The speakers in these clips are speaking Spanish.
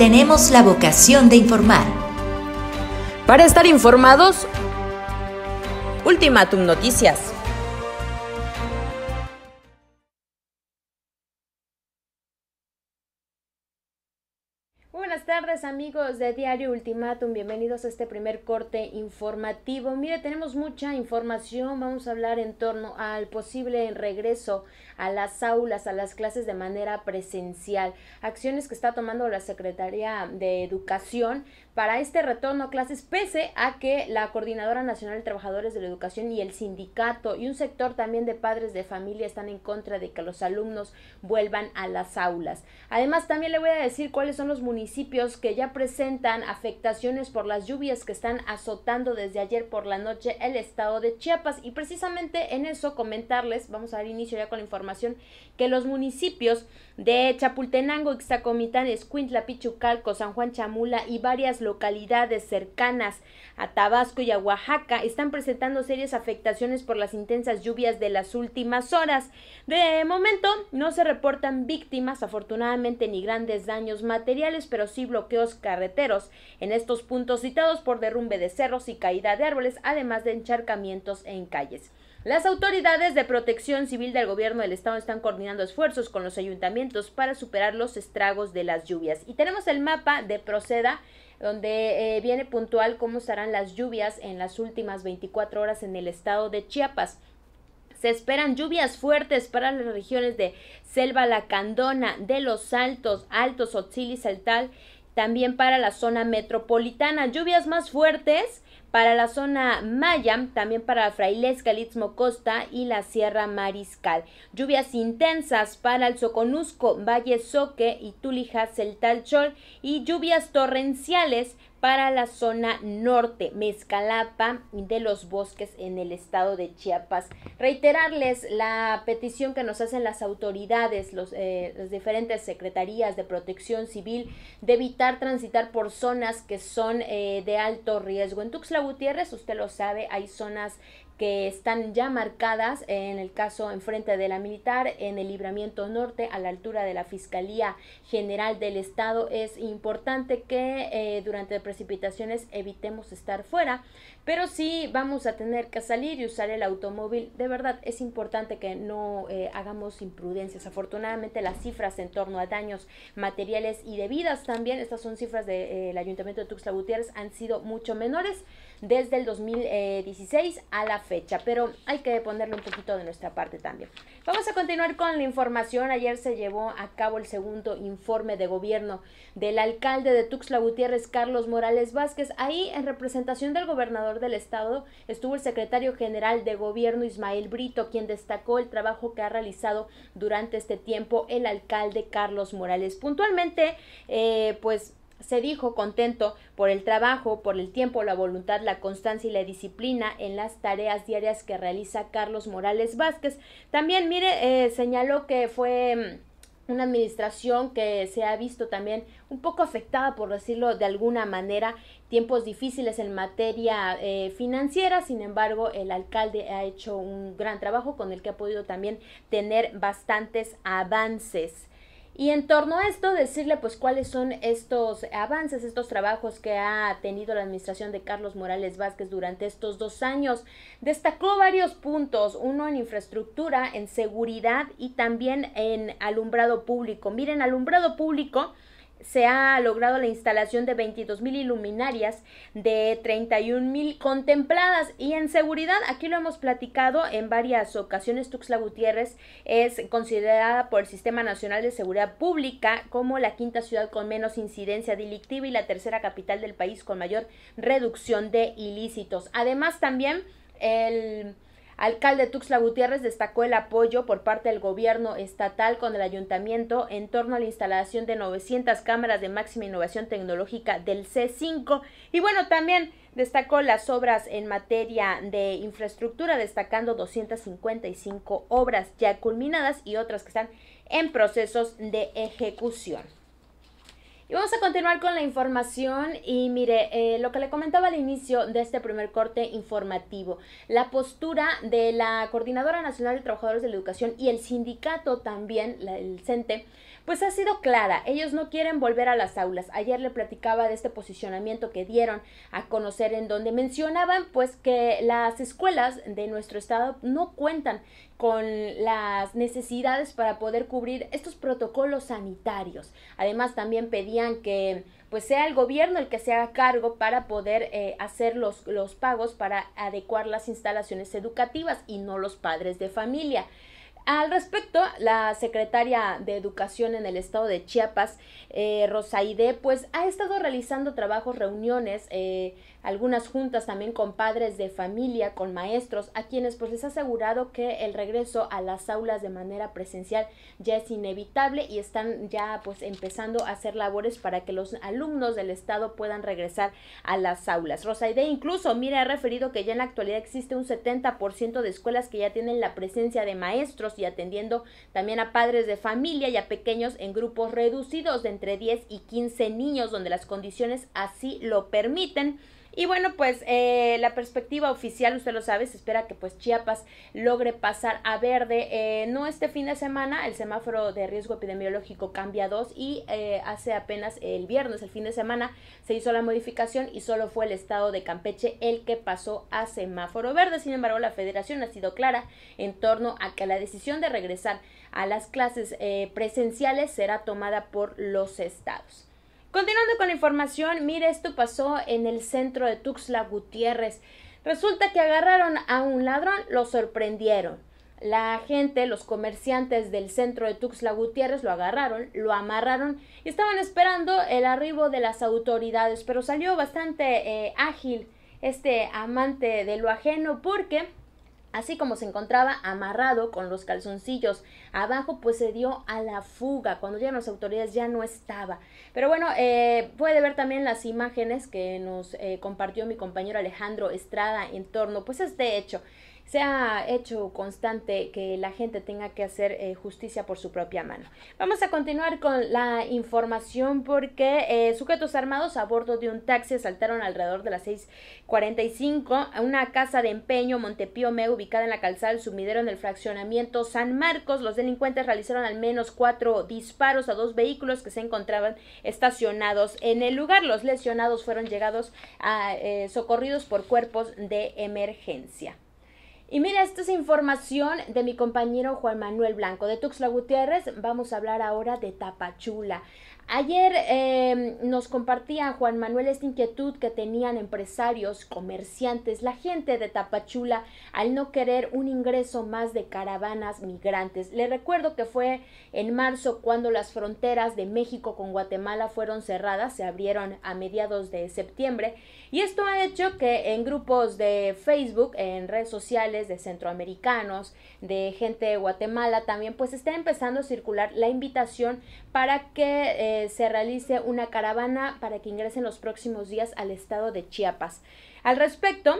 tenemos la vocación de informar. Para estar informados, Ultimatum Noticias. Pues, amigos de Diario Ultimátum, bienvenidos a este primer corte informativo. Mire, tenemos mucha información, vamos a hablar en torno al posible regreso a las aulas, a las clases de manera presencial, acciones que está tomando la Secretaría de Educación para este retorno a clases, pese a que la Coordinadora Nacional de Trabajadores de la Educación y el sindicato y un sector también de padres de familia están en contra de que los alumnos vuelvan a las aulas. Además, también le voy a decir cuáles son los municipios que ya presentan afectaciones por las lluvias que están azotando desde ayer por la noche el estado de Chiapas. Y precisamente en eso comentarles, vamos a dar inicio ya con la información, que los municipios de Chapultenango, Ixtacomitán, Escuintla, Pichucalco, San Juan Chamula y varias localidades cercanas a Tabasco y a Oaxaca están presentando serias afectaciones por las intensas lluvias de las últimas horas. De momento no se reportan víctimas, afortunadamente, ni grandes daños materiales, pero sí bloqueo carreteros en estos puntos citados por derrumbe de cerros y caída de árboles, además de encharcamientos en calles. Las autoridades de protección civil del gobierno del estado están coordinando esfuerzos con los ayuntamientos para superar los estragos de las lluvias. Y tenemos el mapa de Proceda, donde eh, viene puntual cómo estarán las lluvias en las últimas 24 horas en el estado de Chiapas. Se esperan lluvias fuertes para las regiones de Selva Lacandona, de los Altos, Altos, Otzil y Saltal también para la zona metropolitana. Lluvias más fuertes para la zona Maya, también para Frailesca, el Costa y la Sierra Mariscal. Lluvias intensas para el Soconusco, Valle Soque y el Talchol y lluvias torrenciales para la zona norte, Mezcalapa de los bosques en el estado de Chiapas. Reiterarles la petición que nos hacen las autoridades, los, eh, las diferentes secretarías de protección civil, de evitar transitar por zonas que son eh, de alto riesgo. En Tuxtla Gutiérrez, usted lo sabe, hay zonas que están ya marcadas en el caso enfrente de la militar en el libramiento norte a la altura de la Fiscalía General del Estado. Es importante que eh, durante precipitaciones evitemos estar fuera, pero si vamos a tener que salir y usar el automóvil, de verdad es importante que no eh, hagamos imprudencias. Afortunadamente las cifras en torno a daños materiales y de vidas también, estas son cifras del eh, Ayuntamiento de Tuxtla Gutiérrez, han sido mucho menores desde el 2016 a la fecha, pero hay que ponerle un poquito de nuestra parte también. Vamos a continuar con la información. Ayer se llevó a cabo el segundo informe de gobierno del alcalde de Tuxtla Gutiérrez, Carlos Morales Vázquez. Ahí, en representación del gobernador del estado, estuvo el secretario general de gobierno, Ismael Brito, quien destacó el trabajo que ha realizado durante este tiempo el alcalde Carlos Morales. Puntualmente, eh, pues se dijo contento por el trabajo, por el tiempo, la voluntad, la constancia y la disciplina en las tareas diarias que realiza Carlos Morales Vázquez. También, mire, eh, señaló que fue mm, una administración que se ha visto también un poco afectada, por decirlo de alguna manera, tiempos difíciles en materia eh, financiera, sin embargo, el alcalde ha hecho un gran trabajo con el que ha podido también tener bastantes avances. Y en torno a esto, decirle pues cuáles son estos avances, estos trabajos que ha tenido la administración de Carlos Morales Vázquez durante estos dos años. Destacó varios puntos, uno en infraestructura, en seguridad y también en alumbrado público. Miren, alumbrado público se ha logrado la instalación de mil iluminarias de mil contempladas y en seguridad, aquí lo hemos platicado en varias ocasiones, Tuxla Gutiérrez es considerada por el Sistema Nacional de Seguridad Pública como la quinta ciudad con menos incidencia delictiva y la tercera capital del país con mayor reducción de ilícitos. Además también el Alcalde Tuxla Gutiérrez destacó el apoyo por parte del gobierno estatal con el ayuntamiento en torno a la instalación de 900 cámaras de máxima innovación tecnológica del C5 y bueno, también destacó las obras en materia de infraestructura, destacando 255 obras ya culminadas y otras que están en procesos de ejecución. Y vamos a continuar con la información y mire, eh, lo que le comentaba al inicio de este primer corte informativo, la postura de la Coordinadora Nacional de Trabajadores de la Educación y el sindicato también, el CENTE, pues ha sido clara. Ellos no quieren volver a las aulas. Ayer le platicaba de este posicionamiento que dieron a conocer en donde mencionaban pues que las escuelas de nuestro estado no cuentan con las necesidades para poder cubrir estos protocolos sanitarios. Además también pedían que pues sea el gobierno el que se haga cargo para poder eh, hacer los, los pagos para adecuar las instalaciones educativas y no los padres de familia. Al respecto, la secretaria de Educación en el estado de Chiapas, eh, Rosaide, pues ha estado realizando trabajos, reuniones, eh, algunas juntas también con padres de familia, con maestros, a quienes pues les ha asegurado que el regreso a las aulas de manera presencial ya es inevitable y están ya pues empezando a hacer labores para que los alumnos del estado puedan regresar a las aulas. Rosaide incluso, mira, ha referido que ya en la actualidad existe un 70% de escuelas que ya tienen la presencia de maestros y atendiendo también a padres de familia y a pequeños en grupos reducidos de entre 10 y 15 niños donde las condiciones así lo permiten. Y bueno, pues eh, la perspectiva oficial, usted lo sabe, se espera que pues Chiapas logre pasar a verde. Eh, no este fin de semana, el semáforo de riesgo epidemiológico cambia dos y eh, hace apenas el viernes, el fin de semana, se hizo la modificación y solo fue el estado de Campeche el que pasó a semáforo verde. Sin embargo, la federación ha sido clara en torno a que la decisión de regresar a las clases presenciales será tomada por los estados. Continuando con la información, mire, esto pasó en el centro de Tuxtla Gutiérrez. Resulta que agarraron a un ladrón, lo sorprendieron. La gente, los comerciantes del centro de Tuxtla Gutiérrez lo agarraron, lo amarraron y estaban esperando el arribo de las autoridades, pero salió bastante eh, ágil este amante de lo ajeno porque Así como se encontraba amarrado con los calzoncillos abajo, pues se dio a la fuga. Cuando ya las autoridades ya no estaba. Pero bueno, eh, puede ver también las imágenes que nos eh, compartió mi compañero Alejandro Estrada en torno pues a este hecho se ha hecho constante que la gente tenga que hacer eh, justicia por su propia mano. Vamos a continuar con la información porque eh, sujetos armados a bordo de un taxi asaltaron alrededor de las 6.45 a una casa de empeño Montepío Me ubicada en la calzada del sumidero en el fraccionamiento San Marcos. Los delincuentes realizaron al menos cuatro disparos a dos vehículos que se encontraban estacionados en el lugar. Los lesionados fueron llegados a, eh, socorridos por cuerpos de emergencia. Y mira, esta es información de mi compañero Juan Manuel Blanco de Tuxla Gutiérrez. Vamos a hablar ahora de Tapachula. Ayer em, nos compartía Juan Manuel esta inquietud que tenían empresarios, comerciantes, la gente de Tapachula al no querer un ingreso más de caravanas migrantes. Le recuerdo que fue en marzo cuando las fronteras de México con Guatemala fueron cerradas, se abrieron a mediados de septiembre y esto ha hecho que en grupos de Facebook, en redes sociales de centroamericanos, de gente de Guatemala también, pues está empezando a circular la invitación para que... Eh, eh, se realice una caravana para que ingresen los próximos días al estado de Chiapas. Al respecto,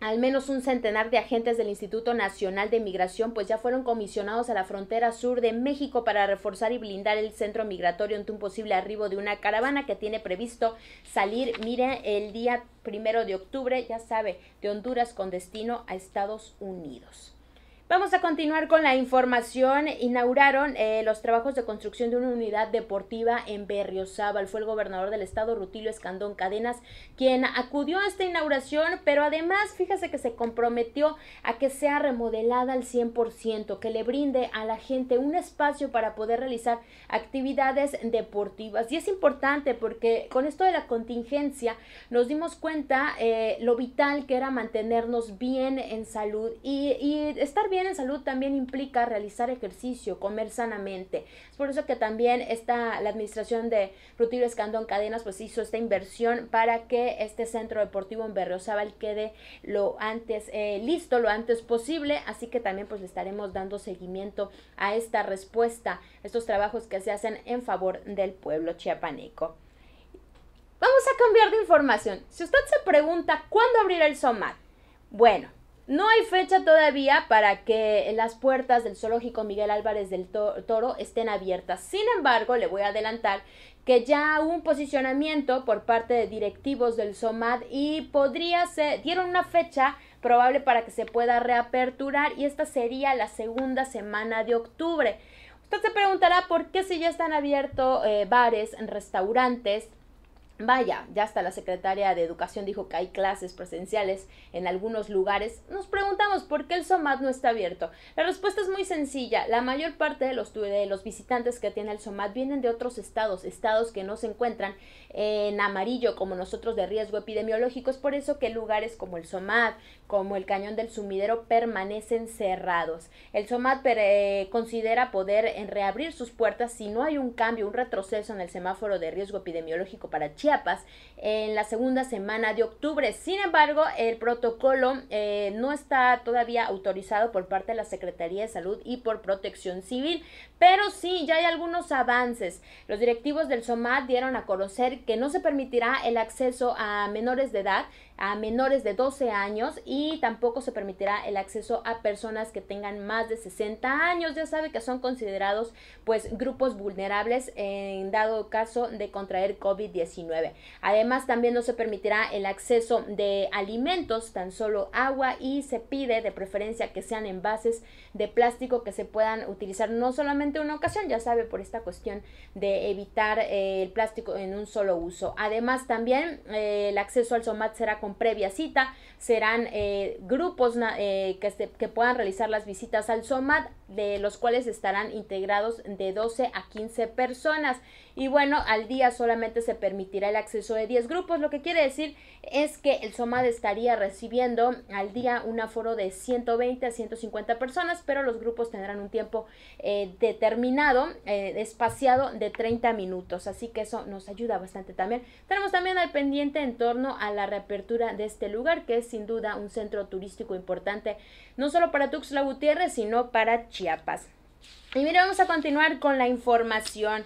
al menos un centenar de agentes del Instituto Nacional de Migración pues ya fueron comisionados a la frontera sur de México para reforzar y blindar el centro migratorio ante un posible arribo de una caravana que tiene previsto salir, mire, el día primero de octubre, ya sabe, de Honduras con destino a Estados Unidos. Vamos a continuar con la información. Inauguraron eh, los trabajos de construcción de una unidad deportiva en Berriozábal. Fue el gobernador del estado, Rutilio Escandón Cadenas, quien acudió a esta inauguración, pero además fíjese que se comprometió a que sea remodelada al 100%, que le brinde a la gente un espacio para poder realizar actividades deportivas. Y es importante porque con esto de la contingencia nos dimos cuenta eh, lo vital que era mantenernos bien en salud y estar bien en salud también implica realizar ejercicio, comer sanamente. Es por eso que también está la administración de Rutilio Escandón Cadenas pues hizo esta inversión para que este centro deportivo en Berriozábal quede lo antes eh, listo, lo antes posible. Así que también pues le estaremos dando seguimiento a esta respuesta, estos trabajos que se hacen en favor del pueblo chiapaneco. Vamos a cambiar de información. Si usted se pregunta cuándo abrirá el SOMAT, bueno, no hay fecha todavía para que las puertas del zoológico Miguel Álvarez del Toro estén abiertas. Sin embargo, le voy a adelantar que ya hubo un posicionamiento por parte de directivos del SOMAD y podría ser, dieron una fecha probable para que se pueda reaperturar y esta sería la segunda semana de octubre. Usted se preguntará por qué si ya están abiertos bares eh, bares, restaurantes, Vaya, ya hasta la secretaria de Educación dijo que hay clases presenciales en algunos lugares. Nos preguntamos por qué el SOMAT no está abierto. La respuesta es muy sencilla. La mayor parte de los, los visitantes que tiene el SOMAT vienen de otros estados, estados que no se encuentran en amarillo como nosotros de riesgo epidemiológico. Es por eso que lugares como el SOMAT, como el Cañón del Sumidero permanecen cerrados. El SOMAT considera poder reabrir sus puertas si no hay un cambio, un retroceso en el semáforo de riesgo epidemiológico para en la segunda semana de octubre. Sin embargo, el protocolo eh, no está todavía autorizado por parte de la Secretaría de Salud y por Protección Civil, pero sí, ya hay algunos avances. Los directivos del SOMAT dieron a conocer que no se permitirá el acceso a menores de edad menores de 12 años y tampoco se permitirá el acceso a personas que tengan más de 60 años. Ya sabe que son considerados pues grupos vulnerables en dado caso de contraer COVID-19. Además también no se permitirá el acceso de alimentos, tan solo agua y se pide de preferencia que sean envases de plástico que se puedan utilizar no solamente una ocasión, ya sabe por esta cuestión de evitar eh, el plástico en un solo uso. Además también eh, el acceso al SOMAT será con previa cita. Serán eh, grupos eh, que, puedan realizar las visitas al SOMAD de los cuales estarán integrados de 12 a 15 personas. Y bueno, al día solamente se permitirá el acceso de 10 grupos, lo que quiere decir es que el SOMAD estaría recibiendo al día un aforo de 120 a 150 personas, pero los grupos tendrán un tiempo eh, determinado, espaciado de 30 minutos. Así que eso nos ayuda bastante también. Tenemos también al pendiente en torno a la reapertura de este lugar, que es sin duda un centro turístico importante, no solo para Tuxtla Gutiérrez, sino para Chiapas. Y mire vamos a continuar con la información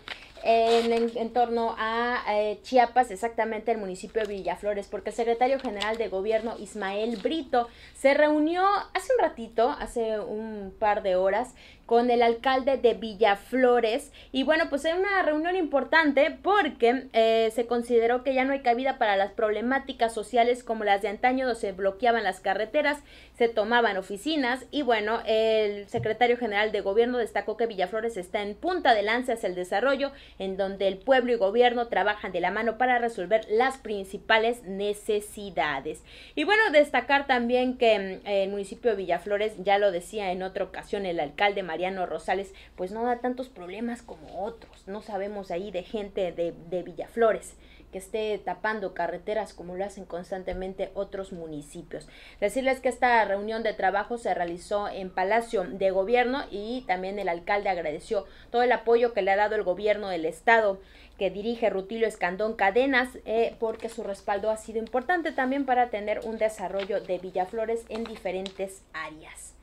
en, torno a eh, Chiapas, exactamente el municipio de Villaflores, porque el secretario general de gobierno Ismael Brito se reunió hace un ratito, hace un par de horas, con el alcalde de Villaflores. Y bueno, pues es una reunión importante porque eh, se consideró que ya no hay cabida para las problemáticas sociales como las de antaño, donde se bloqueaban las carreteras, se tomaban oficinas. Y bueno, el secretario general de gobierno destacó que Villaflores está en punta de lanza hacia el desarrollo en donde el pueblo y gobierno trabajan de la mano para resolver las principales necesidades. Y bueno, destacar también que mm, el municipio de Villaflores, ya lo decía en otra ocasión el alcalde Mariano Rosales, pues no da tantos problemas como otros, no sabemos ahí de gente de, de Villaflores esté tapando carreteras como lo hacen constantemente otros municipios. Decirles que esta reunión de trabajo se realizó en Palacio de Gobierno y también el alcalde agradeció todo el apoyo que le ha dado el gobierno del estado que dirige Rutilio Escandón Cadenas, eh, porque su respaldo ha sido importante también para tener un desarrollo de Villaflores en diferentes áreas.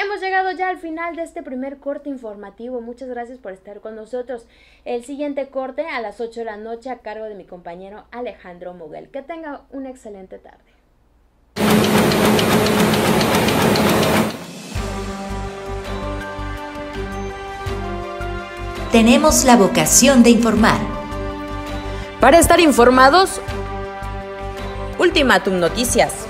Hemos llegado ya al final de este primer corte informativo. Muchas gracias por estar con nosotros. El siguiente corte a las 8 de la noche a cargo de mi compañero Alejandro Muguel. Que tenga una excelente tarde. Tenemos la vocación de informar. Para estar informados, Ultimatum Noticias.